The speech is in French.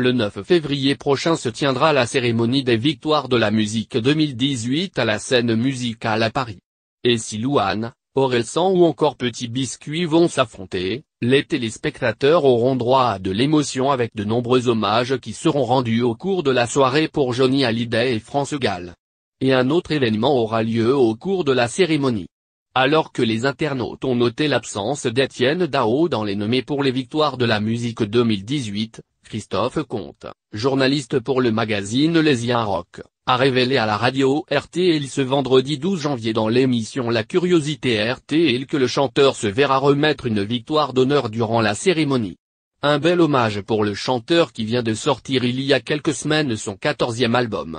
Le 9 février prochain se tiendra la cérémonie des Victoires de la musique 2018 à la scène musicale à Paris. Et si Louane, Orelsan ou encore Petit Biscuit vont s'affronter, les téléspectateurs auront droit à de l'émotion avec de nombreux hommages qui seront rendus au cours de la soirée pour Johnny Hallyday et France Gall. Et un autre événement aura lieu au cours de la cérémonie. Alors que les internautes ont noté l'absence d'Étienne Dao dans les nommés pour les victoires de la musique 2018, Christophe Comte, journaliste pour le magazine Les Rock, a révélé à la radio RTL ce vendredi 12 janvier dans l'émission La Curiosité RTL que le chanteur se verra remettre une victoire d'honneur durant la cérémonie. Un bel hommage pour le chanteur qui vient de sortir il y a quelques semaines son quatorzième album,